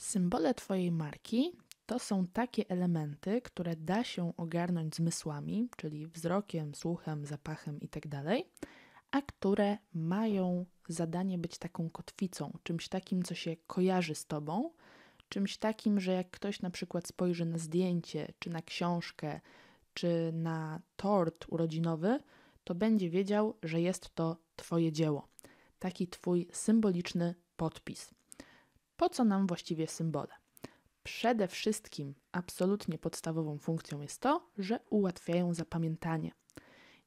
Symbole Twojej marki to są takie elementy, które da się ogarnąć zmysłami, czyli wzrokiem, słuchem, zapachem itd., tak a które mają zadanie być taką kotwicą, czymś takim, co się kojarzy z Tobą, czymś takim, że jak ktoś na przykład spojrzy na zdjęcie, czy na książkę, czy na tort urodzinowy, to będzie wiedział, że jest to Twoje dzieło. Taki Twój symboliczny podpis. Po co nam właściwie symbole? Przede wszystkim absolutnie podstawową funkcją jest to, że ułatwiają zapamiętanie.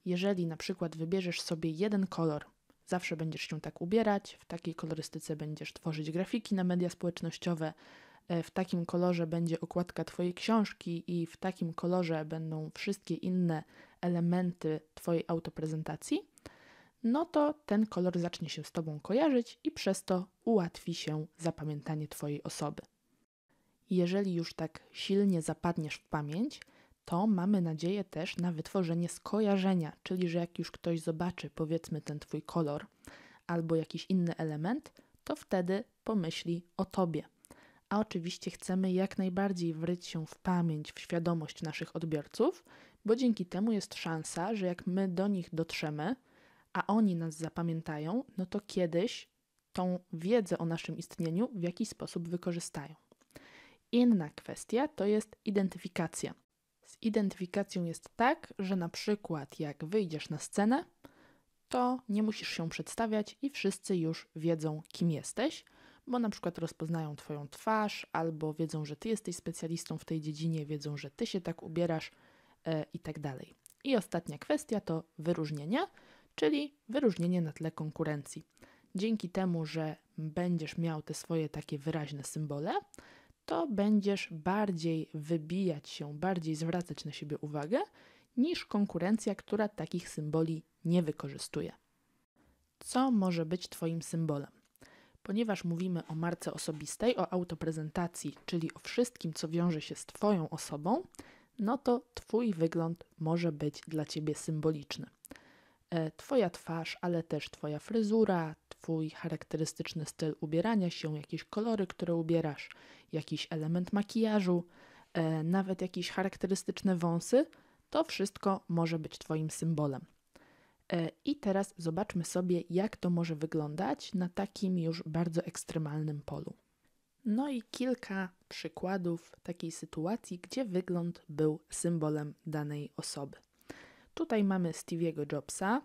Jeżeli na przykład wybierzesz sobie jeden kolor, zawsze będziesz się tak ubierać, w takiej kolorystyce będziesz tworzyć grafiki na media społecznościowe, e, w takim kolorze będzie okładka Twojej książki i w takim kolorze będą wszystkie inne elementy Twojej autoprezentacji, no to ten kolor zacznie się z Tobą kojarzyć i przez to ułatwi się zapamiętanie Twojej osoby. Jeżeli już tak silnie zapadniesz w pamięć, to mamy nadzieję też na wytworzenie skojarzenia, czyli że jak już ktoś zobaczy, powiedzmy, ten Twój kolor albo jakiś inny element, to wtedy pomyśli o Tobie. A oczywiście chcemy jak najbardziej wryć się w pamięć, w świadomość naszych odbiorców, bo dzięki temu jest szansa, że jak my do nich dotrzemy, a oni nas zapamiętają, no to kiedyś tą wiedzę o naszym istnieniu w jakiś sposób wykorzystają. Inna kwestia to jest identyfikacja. Z identyfikacją jest tak, że na przykład jak wyjdziesz na scenę, to nie musisz się przedstawiać i wszyscy już wiedzą, kim jesteś, bo na przykład rozpoznają Twoją twarz albo wiedzą, że Ty jesteś specjalistą w tej dziedzinie, wiedzą, że Ty się tak ubierasz e, i tak dalej. I ostatnia kwestia to wyróżnienia, czyli wyróżnienie na tle konkurencji. Dzięki temu, że będziesz miał te swoje takie wyraźne symbole, to będziesz bardziej wybijać się, bardziej zwracać na siebie uwagę niż konkurencja, która takich symboli nie wykorzystuje. Co może być Twoim symbolem? Ponieważ mówimy o marce osobistej, o autoprezentacji, czyli o wszystkim, co wiąże się z Twoją osobą, no to Twój wygląd może być dla Ciebie symboliczny. E, twoja twarz, ale też Twoja fryzura, Twój charakterystyczny styl ubierania się, jakieś kolory, które ubierasz, jakiś element makijażu, e, nawet jakieś charakterystyczne wąsy, to wszystko może być Twoim symbolem. E, I teraz zobaczmy sobie, jak to może wyglądać na takim już bardzo ekstremalnym polu. No i kilka przykładów takiej sytuacji, gdzie wygląd był symbolem danej osoby. Tutaj mamy Steve'ego Jobsa,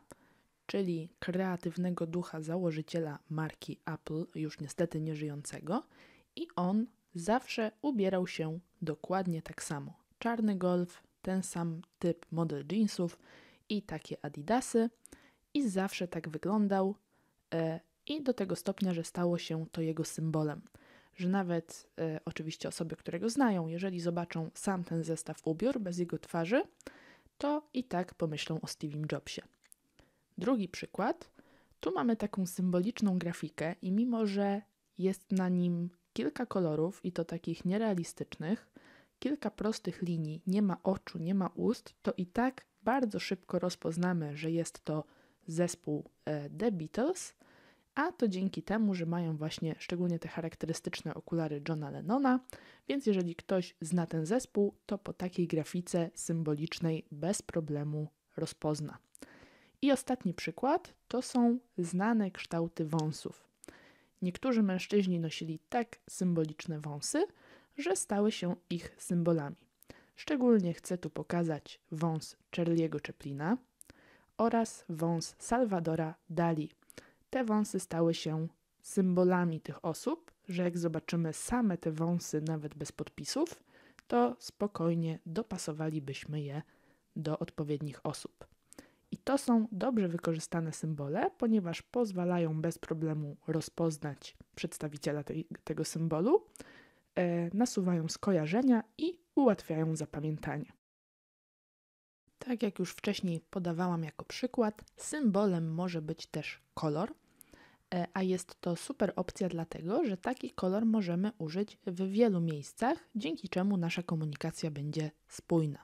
czyli kreatywnego ducha założyciela marki Apple, już niestety nieżyjącego, i on zawsze ubierał się dokładnie tak samo. Czarny golf, ten sam typ model jeansów i takie Adidasy, i zawsze tak wyglądał, e, i do tego stopnia, że stało się to jego symbolem. Że nawet e, oczywiście osoby, które go znają, jeżeli zobaczą sam ten zestaw ubiór bez jego twarzy, to i tak pomyślą o Steve'im Jobsie. Drugi przykład. Tu mamy taką symboliczną grafikę i mimo, że jest na nim kilka kolorów i to takich nierealistycznych, kilka prostych linii, nie ma oczu, nie ma ust, to i tak bardzo szybko rozpoznamy, że jest to zespół e, The Beatles a to dzięki temu, że mają właśnie szczególnie te charakterystyczne okulary Johna Lennona, więc jeżeli ktoś zna ten zespół, to po takiej grafice symbolicznej bez problemu rozpozna. I ostatni przykład to są znane kształty wąsów. Niektórzy mężczyźni nosili tak symboliczne wąsy, że stały się ich symbolami. Szczególnie chcę tu pokazać wąs Charlie'ego Chaplina oraz wąs Salvadora Dali, te wąsy stały się symbolami tych osób, że jak zobaczymy same te wąsy, nawet bez podpisów, to spokojnie dopasowalibyśmy je do odpowiednich osób. I to są dobrze wykorzystane symbole, ponieważ pozwalają bez problemu rozpoznać przedstawiciela tej, tego symbolu, e, nasuwają skojarzenia i ułatwiają zapamiętanie. Tak jak już wcześniej podawałam jako przykład, symbolem może być też kolor, e, a jest to super opcja dlatego, że taki kolor możemy użyć w wielu miejscach, dzięki czemu nasza komunikacja będzie spójna.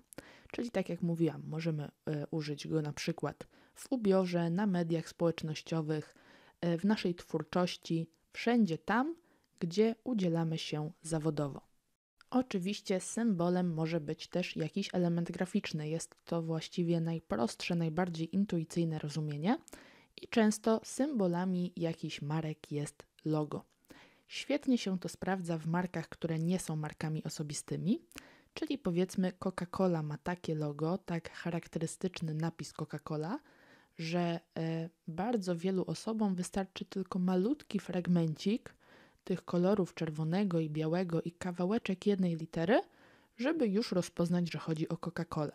Czyli tak jak mówiłam, możemy e, użyć go na przykład w ubiorze, na mediach społecznościowych, e, w naszej twórczości, wszędzie tam, gdzie udzielamy się zawodowo. Oczywiście symbolem może być też jakiś element graficzny. Jest to właściwie najprostsze, najbardziej intuicyjne rozumienie i często symbolami jakichś marek jest logo. Świetnie się to sprawdza w markach, które nie są markami osobistymi, czyli powiedzmy Coca-Cola ma takie logo, tak charakterystyczny napis Coca-Cola, że y, bardzo wielu osobom wystarczy tylko malutki fragmencik tych kolorów czerwonego i białego i kawałeczek jednej litery, żeby już rozpoznać, że chodzi o Coca-Colę.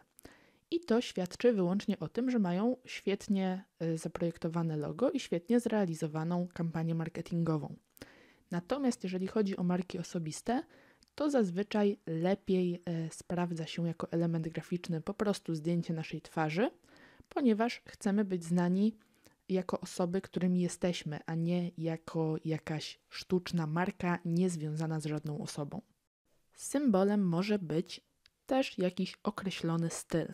I to świadczy wyłącznie o tym, że mają świetnie e, zaprojektowane logo i świetnie zrealizowaną kampanię marketingową. Natomiast jeżeli chodzi o marki osobiste, to zazwyczaj lepiej e, sprawdza się jako element graficzny po prostu zdjęcie naszej twarzy, ponieważ chcemy być znani jako osoby, którymi jesteśmy, a nie jako jakaś sztuczna marka niezwiązana z żadną osobą. Symbolem może być też jakiś określony styl.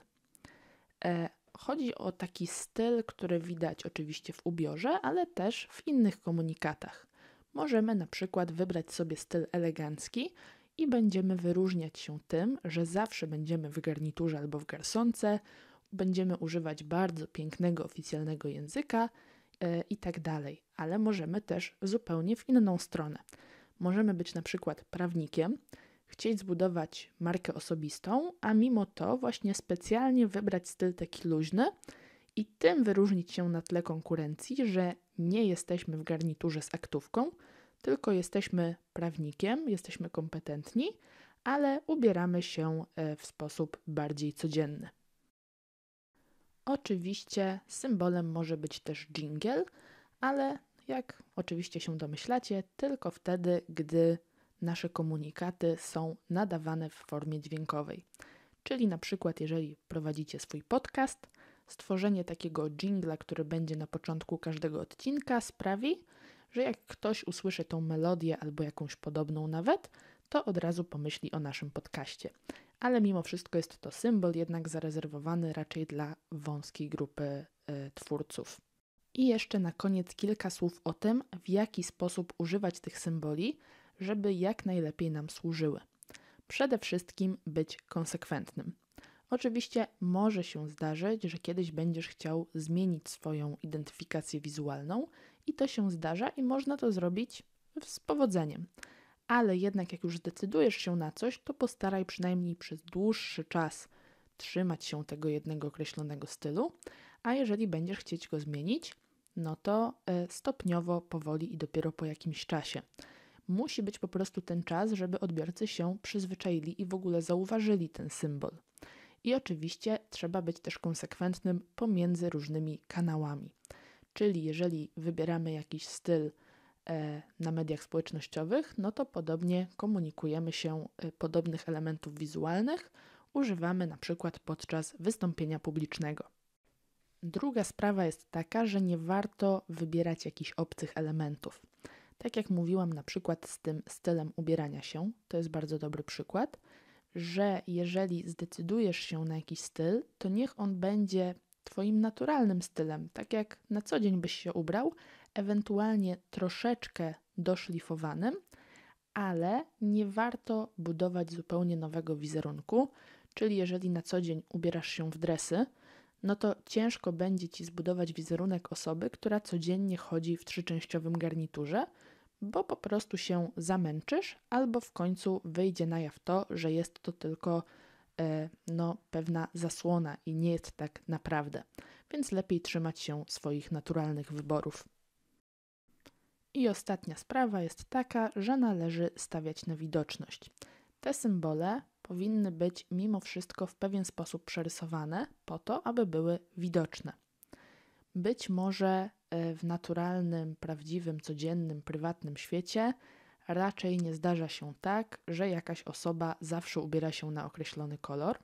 E, chodzi o taki styl, który widać oczywiście w ubiorze, ale też w innych komunikatach. Możemy na przykład wybrać sobie styl elegancki i będziemy wyróżniać się tym, że zawsze będziemy w garniturze albo w garsonce, będziemy używać bardzo pięknego oficjalnego języka yy, i tak dalej, ale możemy też zupełnie w inną stronę. Możemy być na przykład prawnikiem, chcieć zbudować markę osobistą, a mimo to właśnie specjalnie wybrać styl taki luźny i tym wyróżnić się na tle konkurencji, że nie jesteśmy w garniturze z aktówką, tylko jesteśmy prawnikiem, jesteśmy kompetentni, ale ubieramy się e, w sposób bardziej codzienny. Oczywiście symbolem może być też jingle, ale jak oczywiście się domyślacie, tylko wtedy, gdy nasze komunikaty są nadawane w formie dźwiękowej. Czyli na przykład, jeżeli prowadzicie swój podcast, stworzenie takiego jingla, który będzie na początku każdego odcinka, sprawi, że jak ktoś usłyszy tą melodię albo jakąś podobną nawet, to od razu pomyśli o naszym podcaście ale mimo wszystko jest to symbol jednak zarezerwowany raczej dla wąskiej grupy y, twórców. I jeszcze na koniec kilka słów o tym, w jaki sposób używać tych symboli, żeby jak najlepiej nam służyły. Przede wszystkim być konsekwentnym. Oczywiście może się zdarzyć, że kiedyś będziesz chciał zmienić swoją identyfikację wizualną, i to się zdarza, i można to zrobić z powodzeniem ale jednak jak już zdecydujesz się na coś, to postaraj przynajmniej przez dłuższy czas trzymać się tego jednego określonego stylu, a jeżeli będziesz chcieć go zmienić, no to e, stopniowo, powoli i dopiero po jakimś czasie. Musi być po prostu ten czas, żeby odbiorcy się przyzwyczaili i w ogóle zauważyli ten symbol. I oczywiście trzeba być też konsekwentnym pomiędzy różnymi kanałami. Czyli jeżeli wybieramy jakiś styl, E, na mediach społecznościowych, no to podobnie komunikujemy się e, podobnych elementów wizualnych, używamy na przykład podczas wystąpienia publicznego. Druga sprawa jest taka, że nie warto wybierać jakichś obcych elementów. Tak jak mówiłam na przykład z tym stylem ubierania się, to jest bardzo dobry przykład, że jeżeli zdecydujesz się na jakiś styl, to niech on będzie Twoim naturalnym stylem, tak jak na co dzień byś się ubrał, ewentualnie troszeczkę doszlifowanym, ale nie warto budować zupełnie nowego wizerunku. Czyli jeżeli na co dzień ubierasz się w dresy, no to ciężko będzie ci zbudować wizerunek osoby, która codziennie chodzi w trzyczęściowym garniturze, bo po prostu się zamęczysz, albo w końcu wyjdzie na jaw to, że jest to tylko e, no, pewna zasłona i nie jest tak naprawdę. Więc lepiej trzymać się swoich naturalnych wyborów. I ostatnia sprawa jest taka, że należy stawiać na widoczność. Te symbole powinny być mimo wszystko w pewien sposób przerysowane po to, aby były widoczne. Być może e, w naturalnym, prawdziwym, codziennym, prywatnym świecie raczej nie zdarza się tak, że jakaś osoba zawsze ubiera się na określony kolor,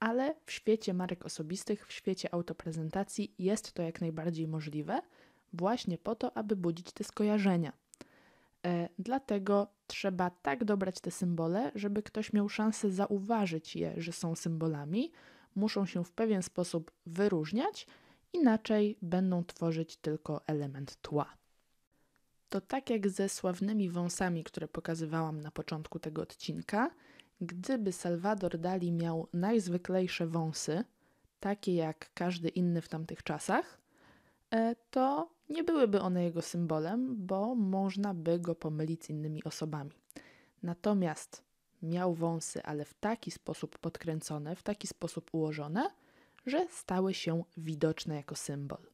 ale w świecie marek osobistych, w świecie autoprezentacji jest to jak najbardziej możliwe, właśnie po to, aby budzić te skojarzenia. E, dlatego trzeba tak dobrać te symbole, żeby ktoś miał szansę zauważyć je, że są symbolami, muszą się w pewien sposób wyróżniać, inaczej będą tworzyć tylko element tła. To tak jak ze sławnymi wąsami, które pokazywałam na początku tego odcinka, gdyby Salvador Dali miał najzwyklejsze wąsy, takie jak każdy inny w tamtych czasach, E, to nie byłyby one jego symbolem, bo można by go pomylić z innymi osobami. Natomiast miał wąsy, ale w taki sposób podkręcone, w taki sposób ułożone, że stały się widoczne jako symbol.